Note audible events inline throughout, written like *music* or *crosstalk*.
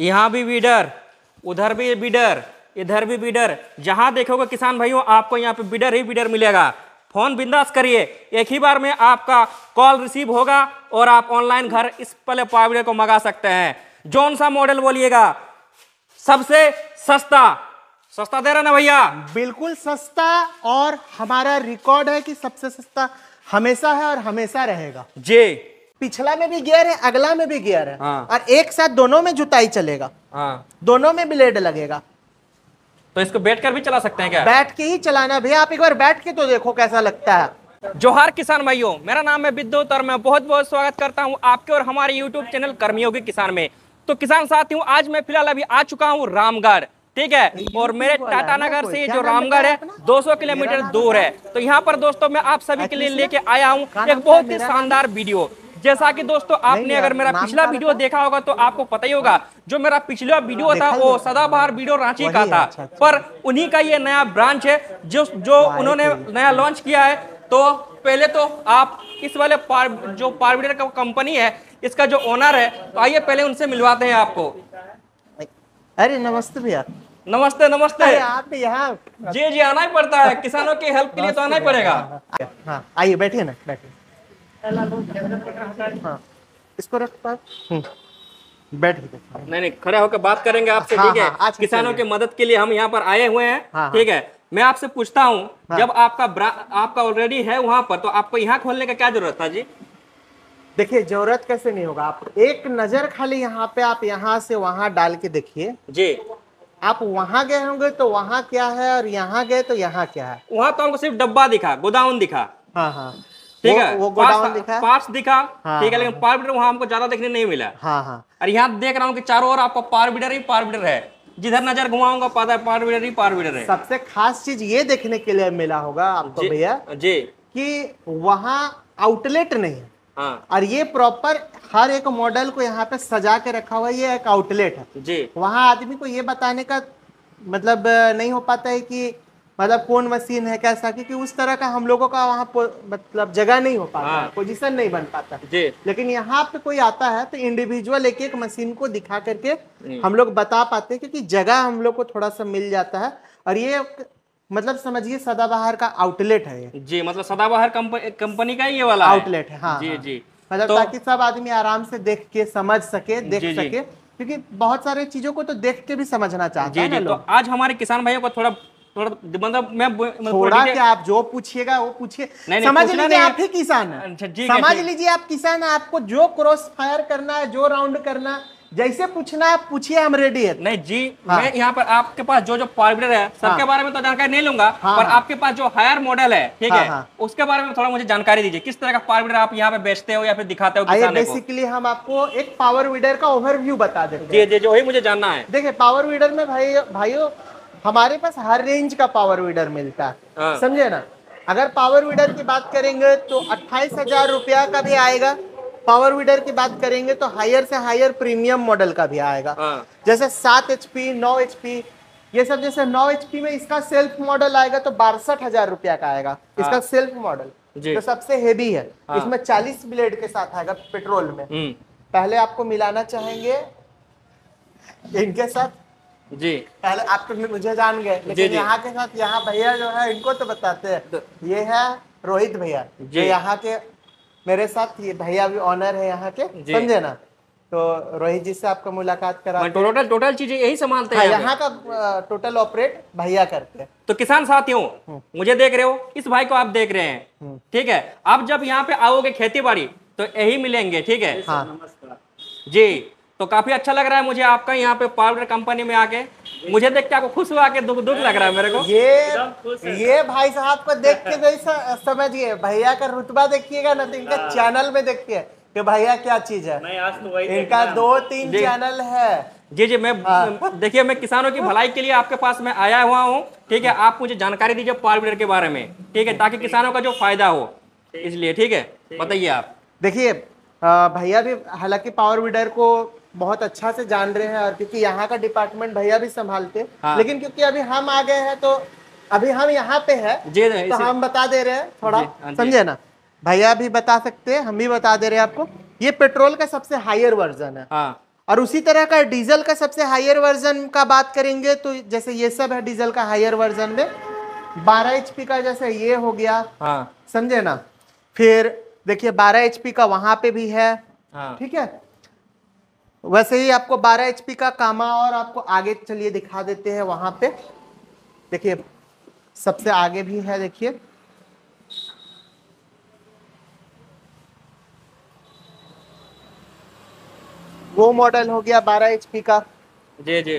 यहाँ भी बीडर उधर भी बीडर इधर भी बीडर जहाँ देखोगे किसान भाइयों आपको यहाँ पे बीडर ही बीडर मिलेगा फ़ोन बिंदास करिए एक ही बार में आपका कॉल रिसीव होगा और आप ऑनलाइन घर इस पले पावीडर को मंगा सकते हैं जौन सा मॉडल बोलिएगा सबसे सस्ता सस्ता दे रहा ना भैया बिल्कुल सस्ता और हमारा रिकॉर्ड है कि सबसे सस्ता हमेशा है और हमेशा रहेगा जी पिछला में भी गियर है अगला में भी गियर है हाँ। और एक साथ दोनों में जुताई चलेगा हाँ। दोनों में ब्लेड लगेगा तो इसको बैठ कर भी चला सकते हैं क्या बैठ के ही चलाना भैया आप एक बार बैठ के तो देखो कैसा लगता है जोहार किसान भाइयों मेरा नाम है विद्युत और मैं बहुत बहुत स्वागत करता हूँ आपके और हमारे यूट्यूब चैनल कर्मियों के किसान में तो किसान हूँ आज मैं फिलहाल अभी आ चुका हूँ रामगढ़ ठीक है और मेरे टाटानगर से जो रामगढ़ है 200 किलोमीटर दूर है तो यहाँ पर दोस्तों मैं आप सभी के लिए अच्छा, लेके आया हूँ एक बहुत ही शानदार वीडियो जैसा कि दोस्तों आपने अगर मेरा पिछला वीडियो मतलब- देखा होगा तो आपको पता ही होगा जो मेरा पिछला वीडियो हाँ, था वो सदाबहार वीडियो रांची का था अच्छा, अच्छा। पर उन्हीं का ये नया ब्रांच है जो जो उन्होंने नया लॉन्च किया है तो पहले तो आप इस वाले पार, जो पारविडर का कंपनी है इसका जो ओनर है तो आइए पहले उनसे मिलवाते हैं आपको अरे नमस्ते भैया नमस्ते नमस्ते आप यहाँ जी जी आना ही पड़ता है किसानों की हेल्प के लिए तो आना ही पड़ेगा हाँ, हाँ, आइए बैठिए ना बैठिए हाँ। इसको रख हम्म। बैठ नहीं नहीं खड़े होकर बात करेंगे आपसे हाँ, ठीक है हाँ, किसानों की मदद के लिए हम यहाँ पर आए हुए हैं ठीक है मैं आपसे पूछता हूँ जब आपका आपका ऑलरेडी है वहाँ पर तो आपको यहाँ खोलने का क्या जरूरत था जी देखिए जरूरत कैसे नहीं होगा आप एक नजर खाली यहाँ पे आप यहाँ से वहाँ डाल के देखिए जी आप वहाँ गए होंगे तो वहाँ क्या है और यहाँ गए तो यहाँ क्या है वहाँ तो हमको सिर्फ डब्बा दिखा गोदाउन दिखा हाँ हाँ ठीक है वो गोडाउन दिखा पार्ट्स दिखा हाँ, ठीक है लेकिन हाँ। पावर बीटर वहां हमको ज्यादा देखने नहीं मिला हाँ हाँ और यहाँ देख रहा हूँ कि चारों ओर आपका पावर बीटर ही पावर बीटर है जिधर नजर घुमाऊंगा पता है पावर बीटर ही पावर बीटर है सबसे खास चीज ये देखने के लिए मिला होगा आपको भैया जी कि वहाँ आउटलेट नहीं हाँ। और ये प्रॉपर हर एक मॉडल को यहाँ पे सजा के रखा हुआ है ये एक आउटलेट है जी वहाँ आदमी को ये बताने का मतलब नहीं हो पाता है कि मतलब कौन मशीन है कैसा क्योंकि उस तरह का हम लोगों का वहाँ मतलब जगह नहीं हो पाता हाँ। पोजिशन नहीं बन पाता जी लेकिन यहाँ पे कोई आता है तो इंडिविजुअल एक एक मशीन को दिखा करके हम लोग बता पाते हैं क्योंकि जगह हम लोग को थोड़ा सा मिल जाता है और ये मतलब समझिए सदाबहार का आउटलेट है जी मतलब सदाबहार कंपनी का ये वाला आउटलेट है हाँ जी हाँ। जी मतलब तो ताकि सब आदमी आराम से देख के समझ सके देख सके क्योंकि बहुत सारे चीजों को तो देख के भी समझना चाहते हैं तो आज हमारे किसान भाइयों को थोड़ा मतलब मैं मतलब थोड़ा क्या आप जो पूछिएगा वो पूछिए समझ लीजिए आप ही किसान अच्छा, है समझ लीजिए आप किसान आपको जो क्रॉस फायर करना है जो राउंड करना जैसे पूछना आप पूछिए हम रेडी है नहीं जी हाँ। मैं यहाँ पर आपके पास जो जो फॉर्मुलर है सबके हाँ। बारे में तो जानकारी नहीं लूंगा हाँ। पर हाँ। आपके पास जो हायर मॉडल है ठीक हाँ, है हाँ। उसके बारे में थोड़ा मुझे जानकारी दीजिए किस तरह का फॉर्मुलर आप यहाँ पे बेचते हो या फिर दिखाते हो बेसिकली हम आपको एक पावर वीडर का ओवरव्यू बता दे जी जी वही मुझे जानना है देखिये पावर वीडर में भाई भाइयों हमारे पास हर रेंज का पावर वीडर मिलता है हाँ। समझे ना अगर पावर वीडर की बात करेंगे तो अट्ठाईस हजार रुपया का भी आएगा पावर वीडर की बात करेंगे तो हायर से हायर प्रीमियम मॉडल का भी आएगा हाँ। जैसे सात एच पी नौ एच पी ये सब जैसे नौ एच पी में इसका सेल्फ मॉडल आएगा तो बासठ हजार रुपया का आएगा हाँ। इसका सेल्फ मॉडल तो सबसे हेवी है इसमें चालीस ब्लेड के साथ आएगा पेट्रोल में हम्म। पहले आपको मिलाना चाहेंगे इनके साथ जी पहले आप तो मुझे जान गए लेकिन यहाँ के साथ यहाँ भैया जो है इनको तो बताते हैं तो- ये है रोहित भैया जो यहाँ के मेरे साथ ये भैया भी ऑनर है यहाँ के समझे ना तो रोहित जी से आपका मुलाकात करा टोटल टोटल चीजें यही संभालते हैं हाँ, यहाँ का टोटल ऑपरेट भैया करते हैं तो किसान साथियों हम्म। मुझे देख रहे हो इस भाई को आप देख रहे हैं हम्म। ठीक है आप जब यहाँ पे आओगे खेती बाड़ी तो यही मिलेंगे ठीक है हाँ। जी तो काफ़ी अच्छा लग रहा है मुझे आपका यहाँ पे पाउडर कंपनी में आके मुझे देख के आपको खुश हुआ के दुख दुख लग रहा है मेरे को ये ये भाई साहब को देख के तो समझिए भैया का रुतबा देखिएगा ना तो इनका हाँ। चैनल में देखिए कि भैया क्या चीज है मैं आज तो वही इनका दो तीन चैनल है जी जी मैं हाँ। देखिए मैं किसानों की भलाई के लिए आपके पास मैं आया हुआ हूँ ठीक है आप मुझे जानकारी दीजिए पावर के बारे में ठीक है ताकि किसानों का जो फायदा हो इसलिए ठीक है बताइए आप देखिए भैया भी हालांकि पावर वीडर को बहुत अच्छा से जान रहे हैं और क्योंकि यहाँ का डिपार्टमेंट भैया भी संभालते हाँ। लेकिन क्योंकि अभी हम आ गए हैं तो अभी हम यहाँ पे है तो हम बता दे रहे हैं थोड़ा हाँ, समझे ना भैया भी बता सकते हैं हम भी बता दे रहे हैं आपको ये पेट्रोल का सबसे हायर वर्जन है हाँ। और उसी तरह का डीजल का सबसे हायर वर्जन का बात करेंगे तो जैसे ये सब है डीजल का हायर वर्जन में 12 एचपी का जैसे ये हो गया हाँ। समझे ना फिर देखिए 12 एचपी का वहां पे भी है हाँ। ठीक है वैसे ही आपको 12 एचपी का कामा और आपको आगे चलिए दिखा देते हैं वहां पे देखिए सबसे आगे भी है देखिए वो मॉडल हो गया 12 एच का जी जी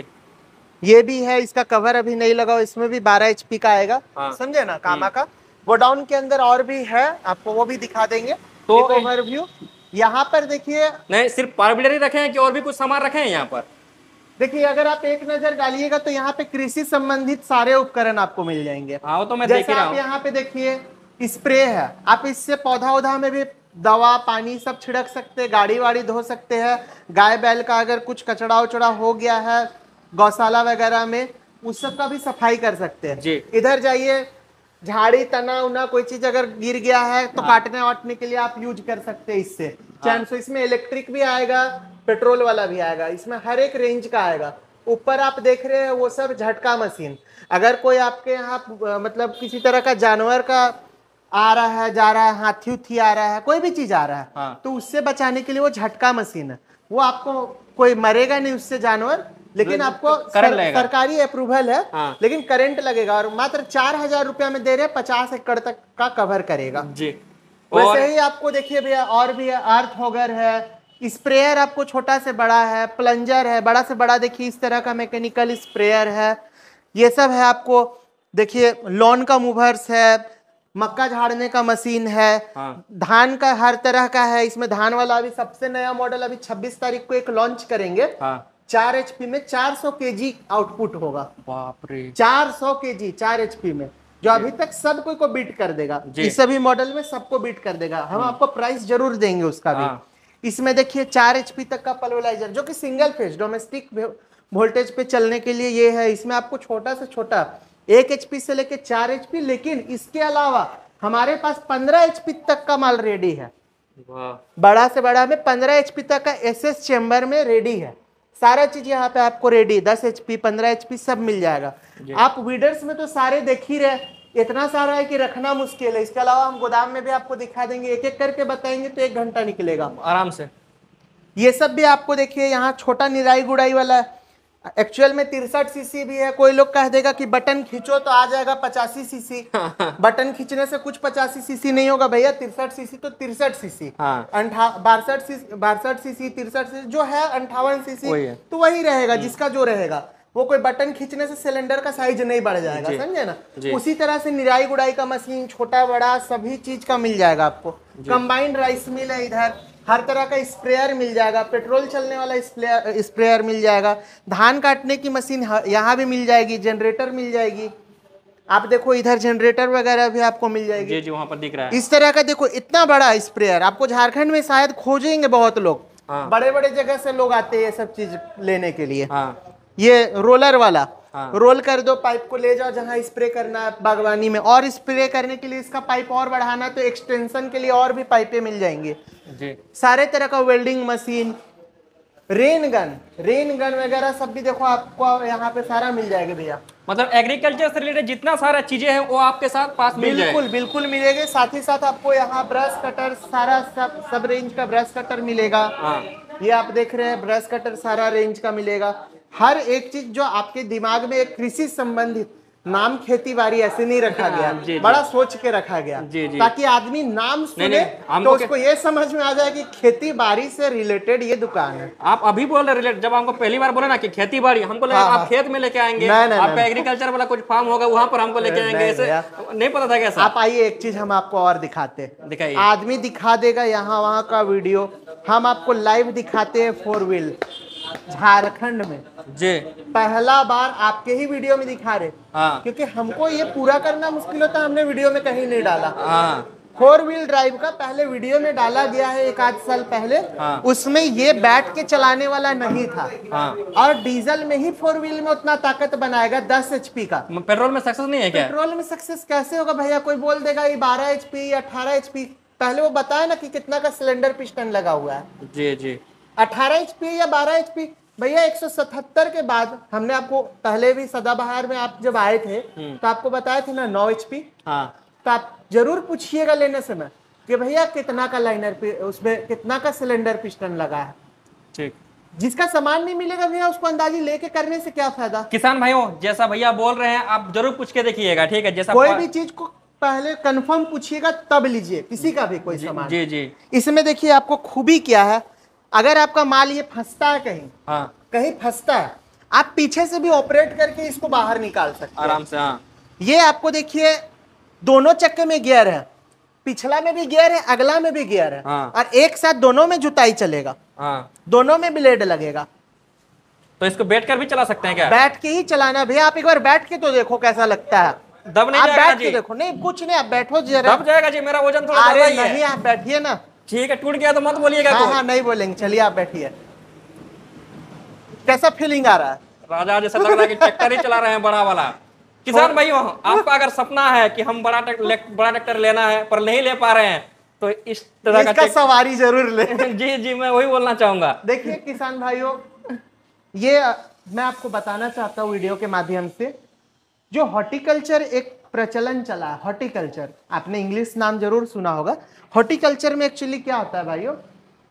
ये भी है इसका कवर अभी नहीं लगा इसमें भी 12 एचपी का आएगा हाँ। समझे ना कामा हम्म। का वो डाउन के अंदर और भी है आपको वो भी दिखा देंगे तो ओवरव्यू यहाँ पर देखिए नहीं सिर्फ पार्बिलर ही रखे हैं कि और भी कुछ सामान रखे हैं यहाँ पर देखिए अगर आप एक नजर डालिएगा तो यहाँ पे कृषि संबंधित सारे उपकरण आपको मिल जाएंगे आओ हाँ, तो मैं देख रहा आप यहाँ पे देखिए स्प्रे है आप इससे पौधा उधा में भी दवा पानी सब छिड़क सकते गाड़ी वाड़ी धो सकते हैं गाय बैल का अगर कुछ कचड़ा उचड़ा हो गया है गौशाला वगैरह में उस सब का भी सफाई कर सकते हैं इधर जाइए झाड़ी तना उना कोई चीज अगर गिर गया है तो हाँ। काटने वाटने के लिए आप यूज कर सकते हैं इससे हाँ। चैन सो इसमें इलेक्ट्रिक भी आएगा पेट्रोल वाला भी आएगा इसमें हर एक रेंज का आएगा ऊपर आप देख रहे हैं वो सब झटका मशीन अगर कोई आपके यहाँ मतलब किसी तरह का जानवर का आ रहा है जा रहा है हाथी उथी आ रहा है कोई भी चीज आ रहा है हाँ। तो उससे बचाने के लिए वो झटका मशीन है वो आपको कोई मरेगा नहीं उससे जानवर लेकिन मतलब आपको तो सर, सरकारी अप्रूवल है हाँ। लेकिन करंट लगेगा और मात्र चार हजार रुपया में दे रहे पचास एकड़ तक का कवर करेगा जी वैसे ही आपको देखिए भैया और भी है अर्थ होगर है स्प्रेयर आपको छोटा से बड़ा है प्लंजर है बड़ा से बड़ा देखिए इस तरह का मैकेनिकल स्प्रेयर है ये सब है आपको देखिए लॉन का मूवर्स है मक्का झाड़ने का मशीन है हाँ। धान का हर तरह का है इसमें धान वाला अभी सबसे नया मॉडल अभी 26 तारीख को एक लॉन्च करेंगे हाँ। चार एचपी में 400 जी आउटपुट होगा चार सौ के जी चार एचपी में जो अभी तक सब कोई को बीट कर देगा इस सभी मॉडल में सबको बीट कर देगा हम हम्म। आपको प्राइस जरूर देंगे उसका भी हाँ। इसमें देखिए चार एचपी तक का पल्वलाइजर जो कि सिंगल फेज डोमेस्टिक वोल्टेज पे चलने के लिए ये है इसमें आपको छोटा से छोटा एक एचपी से लेके चार एचपी लेकिन इसके अलावा हमारे पास पंद्रह एचपी तक का माल रेडी है बड़ा से बड़ा में पंद्रह एचपी तक का एस चेम्बर में रेडी है सारा चीज यहाँ पे आपको रेडी दस एच पी पंद्रह एच पी सब मिल जाएगा आप वीडर्स में तो सारे देख ही रहे इतना सारा है कि रखना मुश्किल है इसके अलावा हम गोदाम में भी आपको दिखा देंगे एक एक करके बताएंगे तो एक घंटा निकलेगा आराम से ये सब भी आपको देखिए यहाँ छोटा निराई गुड़ाई वाला है एक्चुअल में तिरसठ सीसी भी है कोई लोग कह देगा कि बटन खींचो तो आ जाएगा पचासी सीसी *laughs* बटन खींचने से कुछ पचासी सीसी नहीं होगा भैया तिरसठ सीसी तो तिरसठ सीसी हाँ। बासठ सीसी बासठ सीसी तिरसठ सीसी जो है अंठावन सीसी तो वही रहेगा हम्म। जिसका जो रहेगा वो कोई बटन खींचने से सिलेंडर का साइज नहीं बढ़ जाएगा समझे ना उसी तरह से निराई गुड़ाई का मशीन छोटा बड़ा सभी चीज का मिल जाएगा आपको कंबाइंड राइस मिल है इधर हर तरह का स्प्रेयर मिल जाएगा पेट्रोल चलने वाला स्प्रेयर मिल जाएगा धान काटने की मशीन यहाँ भी मिल जाएगी जनरेटर मिल जाएगी आप देखो इधर जनरेटर वगैरह भी आपको मिल जाएगी जी जी वहाँ पर दिख रहा है इस तरह का देखो इतना बड़ा स्प्रेयर आपको झारखंड में शायद खोजेंगे बहुत लोग हाँ। बड़े बड़े जगह से लोग आते हैं ये सब चीज लेने के लिए हाँ। ये रोलर वाला हाँ। रोल कर दो पाइप को ले जाओ जहाँ स्प्रे करना है बागवानी में और स्प्रे करने के लिए इसका पाइप और बढ़ाना तो एक्सटेंशन के लिए और भी पाइपें मिल जाएंगे जी सारे तरह का welding machine rain gun rain gun वगैरह सब भी देखो आपको यहाँ पे सारा मिल जाएगा भैया मतलब एग्रीकल्चर से रिलेटेड जितना सारा चीजें हैं वो आपके साथ पास मिल बिल्कुल बिल्कुल मिलेगा साथ ही साथ आपको यहाँ ब्रश कटर सारा सब सब रेंज का ब्रश कटर मिलेगा हाँ। ये आप देख रहे हैं ब्रश कटर सारा रेंज का मिलेगा हर एक चीज जो आपके दिमाग में एक कृषि संबंधित नाम खेती बाड़ी ऐसे नहीं रखा गया हाँ, जी, जी, बड़ा सोच के रखा गया जी, जी, ताकि आदमी नाम सुने नहीं, नहीं, तो उसको ये समझ में आ जाए कि खेती बाड़ी से रिलेटेड ये दुकान है आप अभी बोल रहे रिलेटेड जब हमको पहली बार बोला ना कि खेती बाड़ी हमको लगा हाँ, आप हाँ। खेत में लेके आएंगे आपका एग्रीकल्चर वाला कुछ फार्म होगा वहाँ पर हमको लेके आएंगे नहीं पता था क्या आप आइए एक चीज हम आपको और दिखाते दिखाई आदमी दिखा देगा यहाँ वहाँ का वीडियो हम आपको लाइव दिखाते हैं फोर व्हील झारखंड में जी पहला बार आपके ही वीडियो में दिखा रहे हाँ। क्योंकि हमको ये पूरा करना मुश्किल होता हमने वीडियो में कहीं नहीं डाला हाँ। फोर व्हील ड्राइव का पहले वीडियो में डाला गया है एक आध साल पहले हाँ। उसमें ये बैठ के चलाने वाला नहीं था हाँ। और डीजल में ही फोर व्हील में उतना ताकत बनाएगा दस एच का पेट्रोल में सक्सेस नहीं है क्या पेट्रोल में सक्सेस कैसे होगा भैया कोई बोल देगा ये बारह एच पी अठारह एच पहले वो बताया ना कि कितना का सिलेंडर पिस्टन लगा हुआ है जी जी अठारह एच या बारह एच भैया सतहत्तर के बाद हमने आपको पहले भी सदाबहार में आप जब आए थे हम्म। तो आपको बताया था ना नौ एच पी हाँ। तो आप जरूर पूछिएगा लेने समय कि भैया कितना का लाइनर उसमें कितना का सिलेंडर पिस्टन लगा है ठीक जिसका सामान नहीं मिलेगा भैया उसको अंदाजी लेके करने से क्या फायदा किसान भाइयों जैसा भैया बोल रहे हैं आप जरूर पूछ के देखिएगा ठीक है जैसा कोई भी चीज को पहले कंफर्म पूछिएगा तब लीजिए किसी का भी कोई सामान जी जी इसमें देखिए आपको खूबी क्या है अगर आपका माल ये फंसता है कहीं हाँ कहीं फंसता है आप पीछे से भी ऑपरेट करके इसको बाहर निकाल सकते आराम से हाँ ये आपको देखिए दोनों चक्के में गियर है पिछला में भी गियर है अगला में भी गियर है हाँ। और एक साथ दोनों में जुताई चलेगा हाँ। दोनों में ब्लेड लगेगा तो इसको बैठ कर भी चला सकते हैं क्या बैठ के ही चलाना भैया आप एक बार बैठ के तो देखो कैसा लगता है दब नहीं आप बैठ के देखो नहीं कुछ नहीं आप बैठो जी दब जाएगा जी मेरा वजन थोड़ा अरे नहीं आप बैठिए ना ठीक है टूट गया तो मत बोलिएगा हाँ, हाँ नहीं बोलेंगे चलिए आप बैठिए कैसा फीलिंग आ रहा है राजा जैसा लग रहा है कि ट्रैक्टर ही चला रहे हैं बड़ा वाला किसान भाई वहाँ आपका अगर सपना है कि हम बड़ा बड़ा ट्रैक्टर लेना है पर नहीं ले पा रहे हैं तो इस तरह का सवारी जरूर ले *laughs* जी जी मैं वही बोलना चाहूंगा देखिए किसान भाइयों ये मैं आपको बताना चाहता हूँ वीडियो के माध्यम से जो हॉर्टिकल्चर एक प्रचलन चला है हॉर्टिकल्चर आपने इंग्लिश नाम जरूर सुना होगा हॉर्टिकल्चर में एक्चुअली क्या होता है भाइयों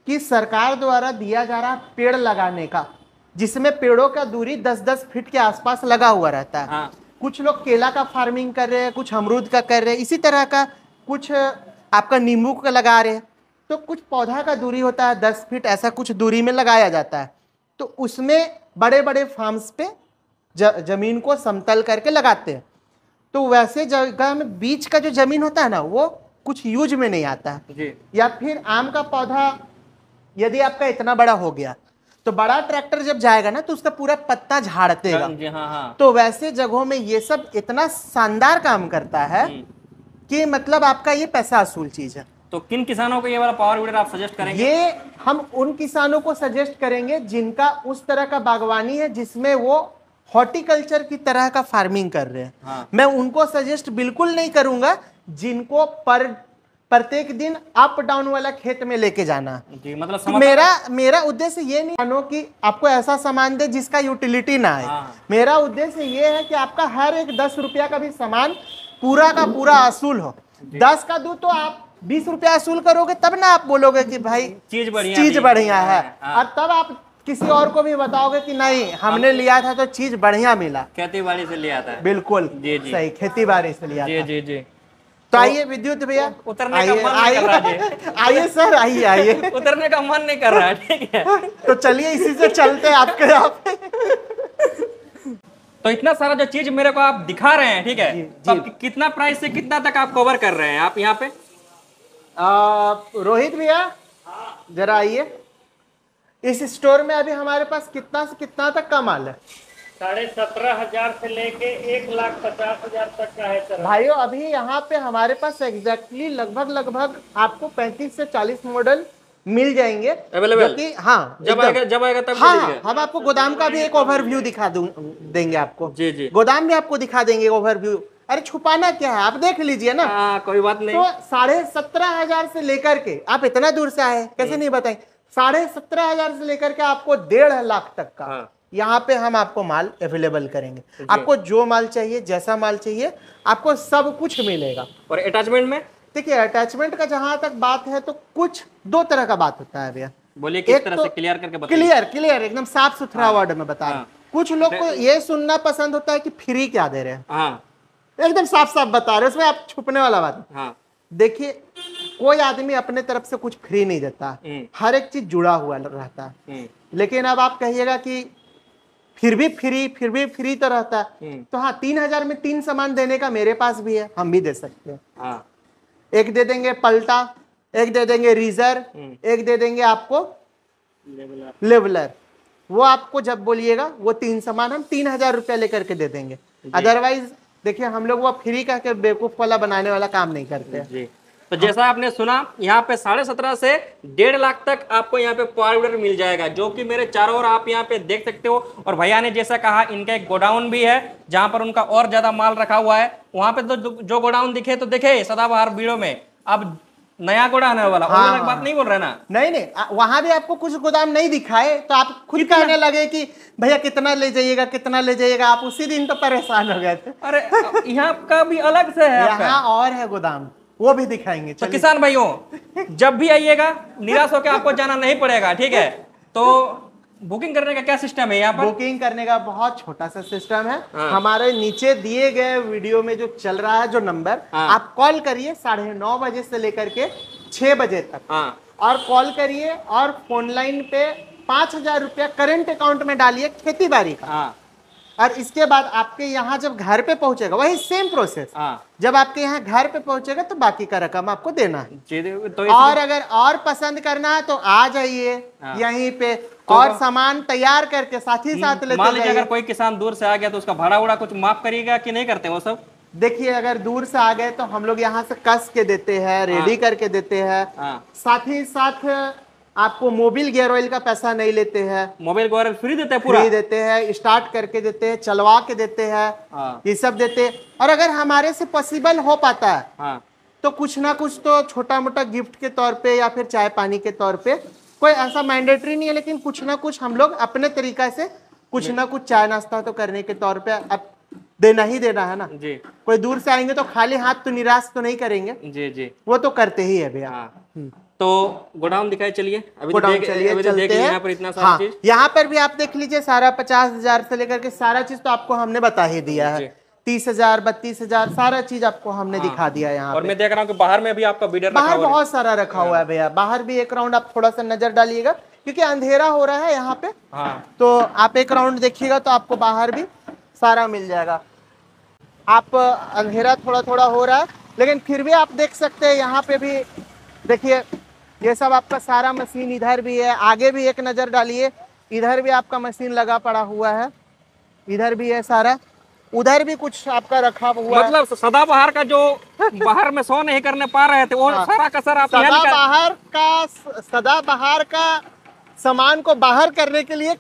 कि सरकार द्वारा दिया जा रहा पेड़ लगाने का जिसमें पेड़ों का दूरी 10-10 फीट के आसपास लगा हुआ रहता है हाँ। कुछ लोग केला का फार्मिंग कर रहे हैं कुछ अमरूद का कर रहे हैं इसी तरह का कुछ आपका नींबू का लगा रहे हैं तो कुछ पौधा का दूरी होता है दस फीट ऐसा कुछ दूरी में लगाया जाता है तो उसमें बड़े बड़े फार्म्स पे ज, जमीन को समतल करके लगाते हैं तो वैसे जगह में बीच का जो जमीन होता है ना वो कुछ यूज में नहीं आता या फिर आम का पौधा यदि आपका इतना बड़ा हो गया तो बड़ा ट्रैक्टर जब जाएगा ना तो उसका पूरा पत्ता झाड़ते हाँ हाँ। तो वैसे जगहों में ये सब इतना शानदार काम करता है कि मतलब आपका ये पैसा असूल चीज है तो किन किसानों को ये वाला पावर वीडर आप सजेस्ट करेंगे ये हम उन किसानों को सजेस्ट करेंगे जिनका उस तरह का बागवानी है जिसमें वो हॉर्टिकल्चर की तरह का फार्मिंग कर रहे हैं हाँ। मैं उनको सजेस्ट बिल्कुल नहीं करूंगा जिनको पर प्रत्येक दिन अप डाउन वाला खेत में लेके जाना जी मतलब समझ मेरा मेरा उद्देश्य ये नहीं मानो कि आपको ऐसा सामान दे जिसका यूटिलिटी ना आए हाँ। मेरा उद्देश्य ये है कि आपका हर एक दस रुपया का भी सामान पूरा का पूरा असूल हो दस का दूध तो आप बीस रुपया असूल करोगे तब ना आप बोलोगे कि भाई चीज बढ़िया चीज बढ़िया है और हाँ, हाँ। तब आप किसी और को भी बताओगे कि नहीं हमने लिया था तो चीज बढ़िया मिला खेती बाड़ी से लिया था बिल्कुल जी जी सही खेती बाड़ी से लिया जी जी जी तो, तो आइए विद्युत भैया उतरने का मन नहीं कर रहा आइए सर आइए आइए *laughs* उतरने का मन नहीं कर रहा ठीक है तो चलिए इसी से चलते हैं आपके आप तो इतना सारा जो चीज मेरे को आप दिखा रहे हैं ठीक है जी, तो जी। तो कितना प्राइस से कितना तक आप कवर कर रहे हैं आप यहाँ पे रोहित भैया जरा आइए इस स्टोर में अभी हमारे पास कितना से कितना तक का माल है साढ़े सत्रह हजार से लेके एक लाख पचास हजार तक का है सर भाइयों अभी यहाँ पे हमारे पास एग्जैक्टली लगभग लगभग आपको पैंतीस से चालीस मॉडल मिल जाएंगे अवेलेबल हाँ जब आएगा जब आएगा तब हाँ हम आपको गोदाम का भी एक ओवरव्यू दिखा दूं देंगे आपको जी जी गोदाम भी आपको दिखा देंगे ओवरव्यू अरे छुपाना क्या है आप देख लीजिए ना आ, हाँ, कोई बात नहीं तो साढ़े सत्रह हजार से लेकर के आप इतना दूर से आए कैसे हम्म। नहीं बताए साढ़े सत्रह हजार से लेकर के आपको डेढ़ लाख तक का हाँ। यहाँ पे हम आपको माल अवेलेबल करेंगे आपको जो माल चाहिए जैसा माल चाहिए आपको सब कुछ मिलेगा और अटैचमेंट में देखिए अटैचमेंट का जहां तक बात है तो कुछ दो तरह का बात होता है भैया बोलिए किस तरह तो से क्लियर करके क्लियर क्लियर एकदम साफ सुथरा वर्ड हाँ। में बता हाँ। कुछ लोग को ये सुनना पसंद होता है कि फ्री क्या दे रहे हैं हाँ। एकदम साफ साफ बता रहे उसमें आप छुपने वाला बात देखिए कोई आदमी अपने तरफ से कुछ फ्री नहीं देता हम्म। हर एक चीज जुड़ा हुआ रहता है हम्म। लेकिन अब आप कहिएगा कि फिर भी फ्री फिर भी फ्री तो रहता है हम्म। तो हाँ तीन हजार में तीन सामान देने का मेरे पास भी है हम भी दे सकते हैं हाँ। एक दे देंगे पलटा एक दे देंगे रीजर हम्म। एक दे देंगे आपको लेवलर लेवलर वो आपको जब बोलिएगा वो तीन सामान हम तीन हजार रुपया लेकर के दे देंगे अदरवाइज देखिए हम लोग वो फ्री कह के बेवकूफ वाला बनाने वाला काम नहीं करते तो जैसा आपने सुना यहाँ पे साढ़े सत्रह से डेढ़ लाख तक आपको यहाँ पे पर मिल जाएगा जो कि मेरे चारों ओर आप यहाँ पे देख सकते हो और भैया ने जैसा कहा इनका एक गोडाउन भी है जहाँ पर उनका और ज़्यादा माल रखा हुआ है वहाँ पे तो जो गोडाउन दिखे तो देखे सदाबहार बीड़ो में अब नया गोडाउन है वाला हाँ, हाँ, बात नहीं बोल रहे ना नहीं नहीं वहां भी आपको कुछ गोदाम नहीं दिखाए तो आप खुद कहने लगे की भैया कितना ले जाइएगा कितना ले जाइएगा आप उसी दिन तो परेशान हो गए थे अरे यहाँ का भी अलग से है *laughs* यहाँ और है गोदाम वो भी दिखाएंगे तो किसान भाइयों जब भी आइएगा निराश होकर आपको जाना नहीं पड़ेगा ठीक है तो बुकिंग करने का क्या सिस्टम है यहाँ पर बुकिंग करने का बहुत छोटा सा सिस्टम है हाँ। हमारे नीचे दिए गए वीडियो में जो चल रहा है जो नंबर हाँ। आप कॉल करिए साढ़े नौ बजे से लेकर के छह बजे तक हाँ। और कॉल करिए और फोन लाइन पे पांच हजार रुपया करेंट अकाउंट में डालिए खेती बाड़ी का हाँ। और इसके बाद आपके यहाँ जब घर पे पहुंचेगा वही सेम प्रोसेस हाँ। जब आपके यहाँ घर पे पहुंचेगा तो बाकी का रकम आपको देना है तो और अगर और पसंद करना है तो आ जाइए हाँ। यहीं पे तो और सामान तैयार करके साथ ही साथ लेते मान लीजिए अगर कोई किसान दूर से आ गया तो उसका भाड़ा उड़ा कुछ माफ करिएगा कि नहीं करते वो सब देखिए अगर दूर से आ गए तो हम लोग यहाँ से कस के देते हैं रेडी हाँ। करके देते हैं साथ ही साथ आपको मोबिल गेयर ऑयल का पैसा नहीं लेते हैं मोबिल गेयर ऑयल फ्री देते हैं पूरा फ्री देते हैं स्टार्ट करके देते हैं चलवा के देते हैं हाँ। ये सब देते हैं और अगर हमारे से पॉसिबल हो पाता है हाँ। तो कुछ ना कुछ तो छोटा मोटा गिफ्ट के तौर पे या फिर चाय पानी के तौर पे कोई ऐसा मैंडेटरी नहीं है लेकिन कुछ ना कुछ हम लोग अपने तरीका से कुछ ना कुछ चाय नाश्ता तो करने के तौर पे अब देना ही देना है ना जी कोई दूर से आएंगे तो खाली हाथ तो निराश तो नहीं करेंगे जी जी वो तो करते ही है भैया हाँ। हम्म। तो गोडाउन दिखाए चलिए अभी तो गोडाउन देख, चलिए तो चलते हैं यहाँ पर इतना सारा हाँ, चीज यहाँ पर भी आप देख लीजिए सारा पचास हजार से लेकर के सारा चीज तो आपको हमने बता ही दिया है तीस हजार बत्तीस हजार सारा चीज आपको हमने हाँ, दिखा दिया यहाँ और मैं देख रहा हूँ बाहर में भी आपका बीडर बाहर बहुत सारा रखा हुआ है हाँ। भैया बाहर भी एक राउंड आप थोड़ा सा नजर डालिएगा क्योंकि अंधेरा हो रहा है यहाँ पे हाँ। तो आप एक राउंड देखिएगा तो आपको बाहर भी सारा मिल जाएगा आप अंधेरा थोड़ा थोड़ा हो रहा है लेकिन फिर भी आप देख सकते हैं यहाँ पे भी देखिए ये सब आपका सारा मशीन इधर भी है आगे भी एक नज़र डालिए इधर भी आपका मशीन लगा पड़ा हुआ है इधर भी है सारा उधर भी कुछ आपका रखा हुआ मतलब सदा सदाबहार का जो *laughs* बाहर में सो नहीं करने पा रहे थे वो हाँ। सारा का सारा सदा सदाबहार का सदा सदाबहार का सामान को बाहर करने के लिए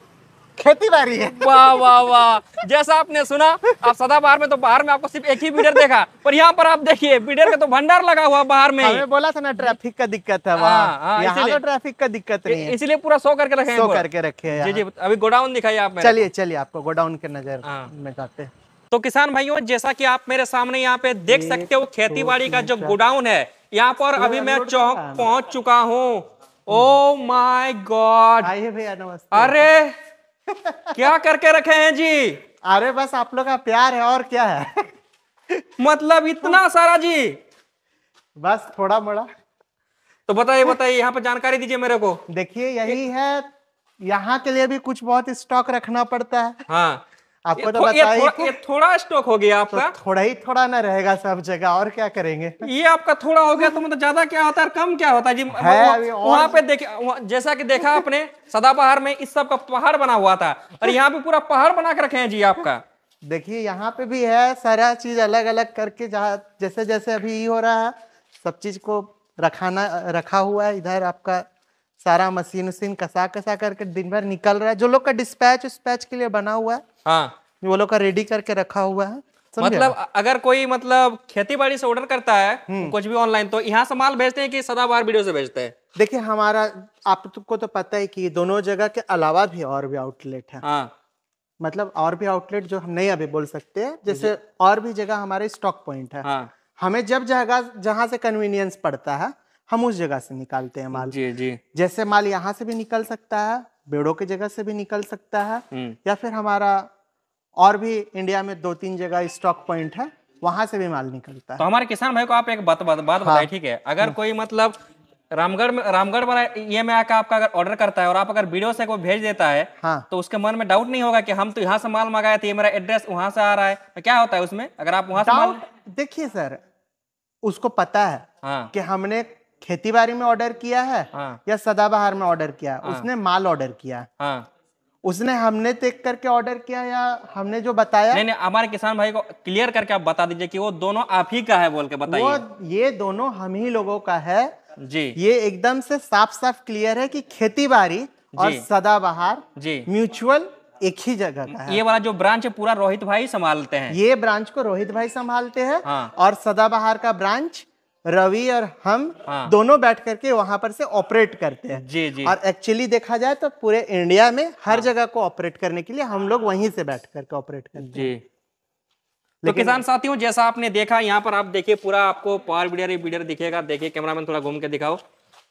खेती बारी है वाह वाह वाह जैसा आपने सुना आप सदाबहार में तो बाहर में आपको सिर्फ एक ही बीडर देखा पर यहाँ पर आप देखिए बीडर का तो भंडार लगा हुआ बाहर में हमें बोला था ना ट्रैफिक का दिक्कत है हाँ, हाँ, यहाँ तो ट्रैफिक का दिक्कत नहीं है इसलिए पूरा सो करके रखे सो करके रखे जी जी अभी गोडाउन दिखाई आप चलिए चलिए आपको गोडाउन के नजर हाँ। में जाते तो किसान भाइयों जैसा कि आप मेरे सामने यहाँ पे देख सकते हो खेतीबाड़ी का जो गोडाउन है यहाँ पर अभी मैं चौक पहुंच चुका हूँ ओ माय गॉड अरे क्या करके रखे हैं जी अरे बस आप लोग का प्यार है और क्या है मतलब इतना सारा जी बस थोड़ा मोड़ा तो बताइए बताइए यहाँ पर जानकारी दीजिए मेरे को देखिए यही है यहाँ के लिए भी कुछ बहुत स्टॉक रखना पड़ता है हाँ आपको तो बताइए थो, ये थोड़ा स्टॉक हो गया तो आपका तो थोड़ा ही थोड़ा ना रहेगा सब जगह और क्या करेंगे ये आपका थोड़ा हो गया तो मतलब ज्यादा क्या होता है कम क्या होता है जी है वहाँ पे देखे जैसा कि देखा आपने सदा पहाड़ में इस सब का पहाड़ बना हुआ था और यहाँ पे पूरा पहाड़ बना के रखे हैं जी आपका देखिए यहाँ पे भी है सारा चीज अलग अलग करके जहाँ जैसे जैसे अभी हो रहा है सब चीज को रखाना रखा हुआ है इधर आपका सारा मशीन उसीन कसा कसा करके दिन भर निकल रहा है जो लोग का डिस्पैच उस्पैच के लिए बना हुआ है हाँ वो लोग का रेडी करके रखा हुआ है मतलब अगर कोई मतलब खेती बाड़ी से ऑर्डर करता है हम्म। कुछ भी ऑनलाइन तो यहाँ से माल भेजते हैं कि सदाबहार वीडियो से भेजते हैं देखिए हमारा आपको तो पता है कि दोनों जगह के अलावा भी और भी आउटलेट है हाँ। मतलब और भी आउटलेट जो हम नहीं अभी बोल सकते जैसे और भी जगह हमारे स्टॉक पॉइंट है हाँ। हमें जब जगह जहाँ से कन्वीनियंस पड़ता है हम उस जगह से निकालते हैं माल जी जी जैसे माल यहाँ से भी निकल सकता है बेड़ो के जगह से भी निकल सकता है हम्म। या फिर हमारा और भी इंडिया में दो तीन जगह स्टॉक पॉइंट है वहां से भी माल निकलता है तो हमारे किसान भाई को आप एक बात बात, बात बताए हाँ। ठीक है अगर हाँ। कोई मतलब रामगढ़ में रामगढ़ वाला ई e का आपका अगर ऑर्डर करता है और आप अगर वीडियो से कोई भेज देता है हाँ। तो उसके मन में डाउट नहीं होगा कि हम तो यहाँ से माल मंगाए थे ये मेरा एड्रेस वहां से आ रहा है तो क्या होता है उसमें अगर आप वहां से माल देखिए सर उसको पता है हाँ। कि हमने बाड़ी में ऑर्डर किया है हाँ। या सदाबहार में ऑर्डर किया हाँ। उसने माल ऑर्डर किया हाँ। उसने हमने देख करके ऑर्डर किया या हमने जो बताया नहीं नहीं हमारे किसान भाई को क्लियर करके आप बता दीजिए कि वो दोनों आप ही का है बोल के बताइए वो ये दोनों हम ही लोगों का है जी ये एकदम से साफ साफ क्लियर है कि बाड़ी और सदाबहार जी म्यूचुअल एक ही जगह का है ये वाला जो ब्रांच है पूरा रोहित भाई संभालते हैं ये ब्रांच को रोहित भाई संभालते हैं हाँ। और सदाबहार का ब्रांच रवि और हम हाँ। दोनों बैठ करके वहां पर से ऑपरेट करते हैं जी जी और एक्चुअली देखा जाए तो पूरे इंडिया में हर हाँ। जगह को ऑपरेट करने के लिए हम लोग वहीं से बैठ करके ऑपरेट करते हैं जी तो किसान साथियों जैसा आपने देखा यहाँ पर आप देखिए पूरा आपको पावर बीडर बीडर दिखेगा देखिए कैमरामैन थोड़ा घूम के दिखाओ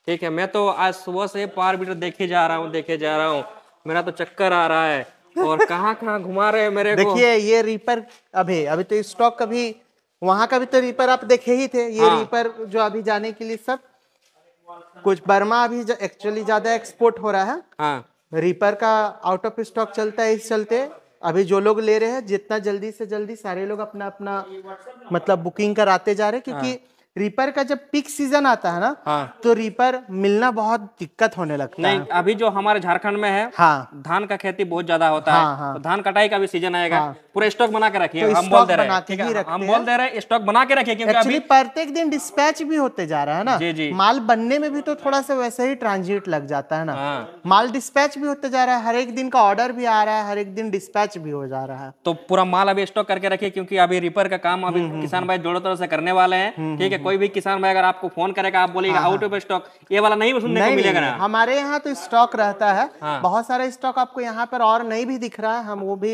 ठीक है मैं तो आज सुबह से पावर बीडर देखे जा रहा हूँ देखे जा रहा हूँ मेरा तो चक्कर आ रहा है और कहाँ कहाँ घुमा रहे हैं मेरे देखिए ये रीपर अभी अभी तो स्टॉक अभी वहां का भी तो रीपर आप देखे ही थे ये हाँ। रीपर जो अभी जाने के लिए सब कुछ बर्मा अभी एक्चुअली ज्यादा एक्सपोर्ट हो रहा है हाँ। रीपर का आउट ऑफ स्टॉक चलता है इस चलते अभी जो लोग ले रहे हैं जितना जल्दी से जल्दी सारे लोग अपना अपना मतलब बुकिंग कराते जा रहे क्योंकि हाँ। रीपर का जब पिक सीजन आता है ना हाँ। तो रीपर मिलना बहुत दिक्कत होने लगता नहीं, है अभी जो हमारे झारखंड में है हाँ। धान का खेती बहुत ज्यादा होता हाँ, है हाँ। तो धान कटाई का भी सीजन आएगा हाँ। पूरा स्टॉक बना के रखिए तो हम बोल दे रहे हम बोल दे रहे स्टॉक बना के रखिए क्योंकि अभी प्रत्येक दिन डिस्पैच भी होते जा रहा है ना जी जी माल बनने में भी तो थोड़ा सा वैसे ही ट्रांजिट लग जाता है ना हाँ। माल डिस्पैच भी होते जा रहा है हर एक दिन का ऑर्डर भी आ रहा है हर एक दिन डिस्पैच भी हो जा रहा है तो पूरा माल अभी स्टॉक करके रखिए क्योंकि अभी रिपर का काम अभी हम्म, हम्म, किसान हम्म। भाई जोड़ों तरह से करने वाले हैं ठीक है कोई भी किसान भाई अगर आपको फोन करेगा आप बोलेगा आउट ऑफ स्टॉक ये वाला नहीं सुनने को मिलेगा ना हमारे यहाँ तो स्टॉक रहता है हाँ। बहुत सारे स्टॉक आपको यहाँ पर और नहीं भी दिख रहा है हम वो भी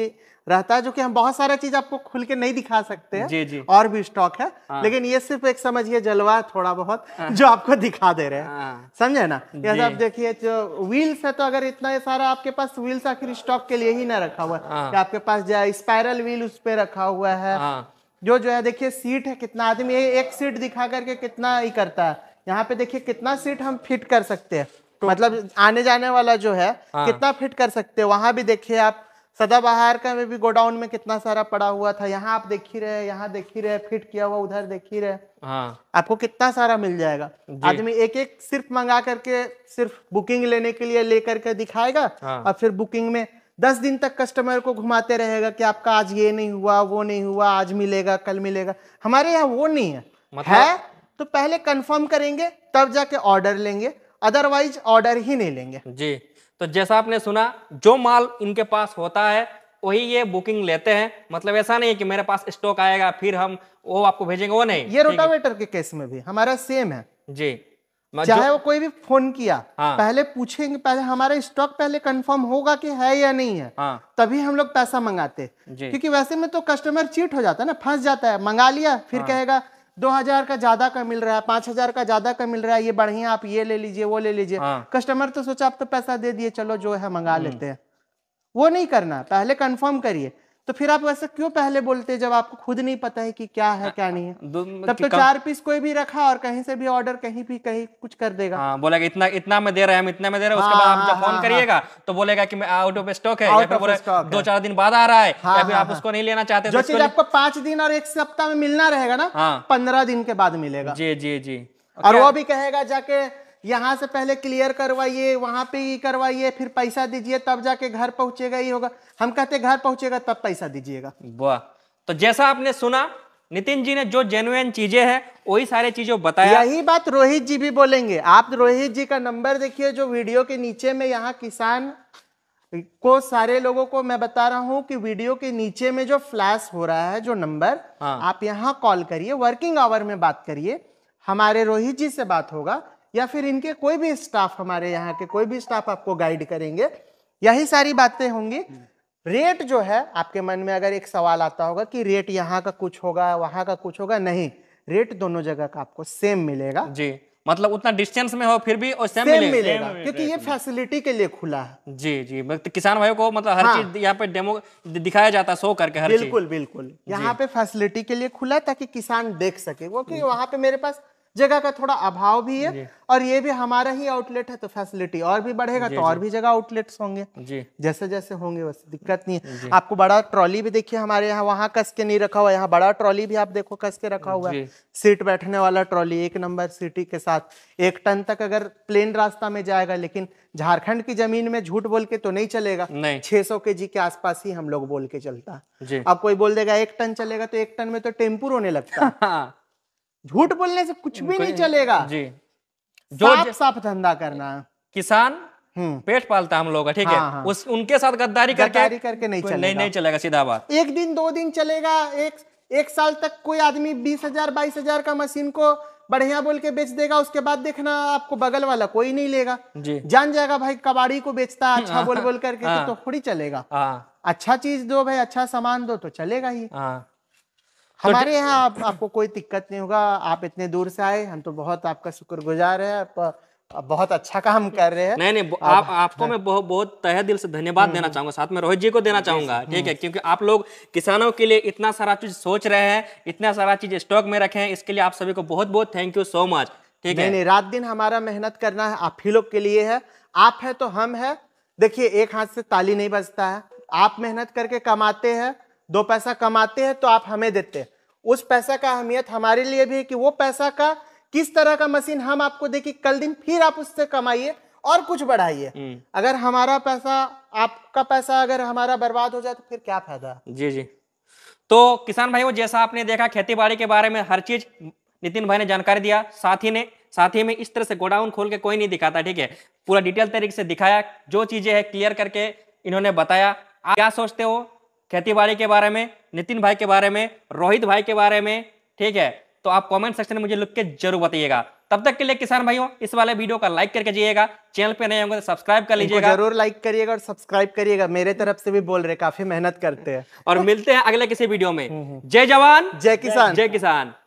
रहता है जो कि हम बहुत सारा चीज आपको खुल के नहीं दिखा सकते हैं जी जी और भी स्टॉक है हाँ। लेकिन ये सिर्फ एक समझिए जलवा थोड़ा बहुत हाँ। जो आपको दिखा दे रहे हैं समझे ना ये आप देखिए जो व्हील्स है तो अगर इतना ये सारा आपके पास व्हील्स आखिर स्टॉक के लिए ही ना रखा हुआ है आपके पास जो स्पायरल व्हील उस पर रखा हुआ है हाँ। जो जो है देखिए सीट है कितना आदमी एक सीट दिखा करके कितना ही करता है यहाँ पे देखिए कितना सीट हम फिट कर सकते हैं तो- मतलब आने जाने वाला जो है हाँ। कितना फिट कर सकते हैं वहां भी देखिए आप सदाबहार का भी गोडाउन में कितना सारा पड़ा हुआ था यहाँ आप देख ही रहे यहाँ देख ही रहे फिट किया हुआ उधर देख ही रहे हाँ। आपको कितना सारा मिल जाएगा आदमी एक एक सिर्फ मंगा करके सिर्फ बुकिंग लेने के लिए लेकर के दिखाएगा हाँ। और फिर बुकिंग में दस दिन तक कस्टमर को घुमाते रहेगा कि आपका आज ये नहीं हुआ वो नहीं हुआ आज मिलेगा कल मिलेगा हमारे यहाँ वो नहीं है मतलब? है तो पहले कंफर्म करेंगे तब जाके ऑर्डर लेंगे अदरवाइज ऑर्डर ही नहीं लेंगे जी तो जैसा आपने सुना जो माल इनके पास होता है वही ये बुकिंग लेते हैं मतलब ऐसा नहीं है कि मेरे पास स्टॉक आएगा फिर हम वो आपको भेजेंगे वो नहीं ये रोटावेटर के केस में भी हमारा सेम है जी चाहे वो कोई भी फोन किया हाँ। पहले पूछेंगे पहले हमारा स्टॉक पहले कंफर्म होगा कि है या नहीं है हाँ। तभी हम लोग पैसा मंगाते क्योंकि वैसे में तो कस्टमर चीट हो जाता है ना फंस जाता है मंगा लिया फिर हाँ। कहेगा दो हजार का ज्यादा का मिल रहा है पांच हजार का ज्यादा का मिल रहा है ये बढ़िया आप ये ले लीजिए वो ले लीजिए हाँ। कस्टमर तो सोचा आप तो पैसा दे दिए चलो जो है मंगा हम्म। लेते हैं वो नहीं करना पहले कंफर्म करिए तो फिर आप वैसा क्यों पहले बोलते जब आपको खुद नहीं पता है कि क्या है क्या नहीं है हाँ, हाँ, तब हाँ, तो चार पीस कोई भी रखा और कहीं से भी ऑर्डर कहीं भी कहीं कुछ कर देगा बोला कि इतना इतना में दे रहे हैं हम इतना में दे रहे हैं उसके बाद आप जब फोन करिएगा तो बोलेगा कि मैं आउट ऑफ स्टॉक है दो चार दिन बाद आ रहा है या फिर आप उसको नहीं लेना चाहते जो तो चीज आपको पांच दिन और एक सप्ताह में मिलना रहेगा ना पंद्रह दिन के बाद मिलेगा जी जी जी और वो भी कहेगा जाके यहाँ से पहले क्लियर करवाइए वहाँ पे ये करवाइए फिर पैसा दीजिए तब जाके घर पहुँचेगा ये होगा हम कहते घर पहुँचेगा तब पैसा दीजिएगा वाह तो जैसा आपने सुना नितिन जी ने जो जेनुअन चीजें हैं वही सारे चीजों बताया यही बात रोहित जी भी बोलेंगे आप रोहित जी का नंबर देखिए जो वीडियो के नीचे में यहाँ किसान को सारे लोगों को मैं बता रहा हूँ कि वीडियो के नीचे में जो फ्लैश हो रहा है जो नंबर हाँ। आप यहाँ कॉल करिए वर्किंग आवर में बात करिए हमारे रोहित जी से बात होगा या फिर इनके कोई भी स्टाफ हमारे यहाँ के कोई भी स्टाफ आपको गाइड करेंगे यही सारी बातें होंगी रेट जो है आपके मन में अगर एक सवाल आता होगा कि रेट यहाँ का कुछ होगा वहां का कुछ होगा नहीं रेट दोनों जगह का आपको सेम मिलेगा जी मतलब उतना डिस्टेंस में हो फिर भी और सेम, सेम मिलेगा, मिलेगा। सेम क्योंकि ये फैसिलिटी के लिए खुला है जी जी तो किसान भाइयों को मतलब हर हाँ। चीज यहाँ पे डेमो दिखाया जाता है शो करके हर बिल्कुल बिल्कुल यहाँ पे फैसिलिटी के लिए खुला ताकि किसान देख सके वो कि वहाँ पे मेरे पास जगह का थोड़ा अभाव भी है और ये भी हमारा ही आउटलेट है तो फैसिलिटी और भी बढ़ेगा तो और भी जगह आउटलेट्स होंगे जैसे जैसे होंगे वैसे दिक्कत नहीं है आपको बड़ा ट्रॉली भी देखिए हमारे यहाँ वहाँ कस के नहीं रखा हुआ यहाँ बड़ा ट्रॉली भी आप देखो कस के रखा हुआ है सीट बैठने वाला ट्रॉली एक नंबर सीटी के साथ एक टन तक अगर प्लेन रास्ता में जाएगा लेकिन झारखंड की जमीन में झूठ बोल के तो नहीं चलेगा छह सौ के जी के आसपास ही हम लोग बोल के चलता अब कोई बोल देगा एक टन चलेगा तो एक टन में तो टेम्पू रोने लगता हाँ। झूठ बोलने से कुछ भी नहीं चलेगा जी जो साफ साफ धंधा करना किसान हम्म। पेट पालता हम लोग ठीक है हाँ। हाँ। उस उनके साथ गद्दारी करके गद्दारी करके नहीं चलेगा नहीं, नहीं चलेगा सीधा बात एक दिन दो दिन चलेगा एक एक साल तक कोई आदमी बीस हजार बाईस हजार का मशीन को बढ़िया बोल के बेच देगा उसके बाद देखना आपको बगल वाला कोई नहीं लेगा जी। जान जाएगा भाई कबाड़ी को बेचता अच्छा *laughs* बोल बोल करके तो हाँ। थोड़ी चलेगा हाँ। अच्छा चीज दो भाई अच्छा सामान दो तो चलेगा ही हाँ। तो हमारे यहाँ आप, आपको कोई दिक्कत नहीं होगा आप इतने दूर से आए हम तो बहुत आपका शुक्रगुजार है आप बहुत अच्छा काम कर रहे हैं नहीं नहीं आप आपको हाँ। मैं बहुत बहुत तहे दिल से धन्यवाद देना हम्म। चाहूंगा साथ में रोहित जी को देना चाहूंगा ठीक है हम्म। क्योंकि आप लोग किसानों के लिए इतना सारा चीज सोच रहे हैं इतना सारा चीज स्टॉक में रखे हैं इसके लिए आप सभी को बहुत बहुत थैंक यू सो मच ठीक है नहीं रात दिन हमारा मेहनत करना है आप ही लोग के लिए है आप है तो हम है देखिए एक हाथ से ताली नहीं बजता है आप मेहनत करके कमाते हैं दो पैसा कमाते हैं तो आप हमें देते हैं उस पैसा का अहमियत हमारे लिए भी है कि वो पैसा का किस तरह का मशीन हम आपको दे कि कल दिन फिर आप उससे कमाइए और कुछ बढ़ाइए हम्म। अगर हमारा पैसा आपका पैसा अगर हमारा बर्बाद हो जाए तो फिर क्या फायदा जी जी तो किसान भाई वो जैसा आपने देखा खेती बाड़ी के बारे में हर चीज नितिन भाई ने जानकारी दिया साथ ही ने साथ ही में इस तरह से गोडाउन खोल के कोई नहीं दिखाता ठीक है पूरा डिटेल तरीके से दिखाया जो चीजें है क्लियर करके इन्होंने बताया आप क्या सोचते हो खेती बाड़ी के बारे में नितिन भाई के बारे में रोहित भाई के बारे में ठीक है तो आप कमेंट सेक्शन में मुझे लिख के जरूर बताइएगा तब तक के लिए किसान भाइयों इस वाले वीडियो का लाइक करके जाइएगा चैनल पे नए होंगे तो सब्सक्राइब कर लीजिएगा जरूर लाइक करिएगा और सब्सक्राइब करिएगा मेरे तरफ से भी बोल रहे काफी मेहनत करते हैं और मिलते हैं अगले किसी वीडियो में हम्म, हम्म। जय जवान जय किसान जय किसान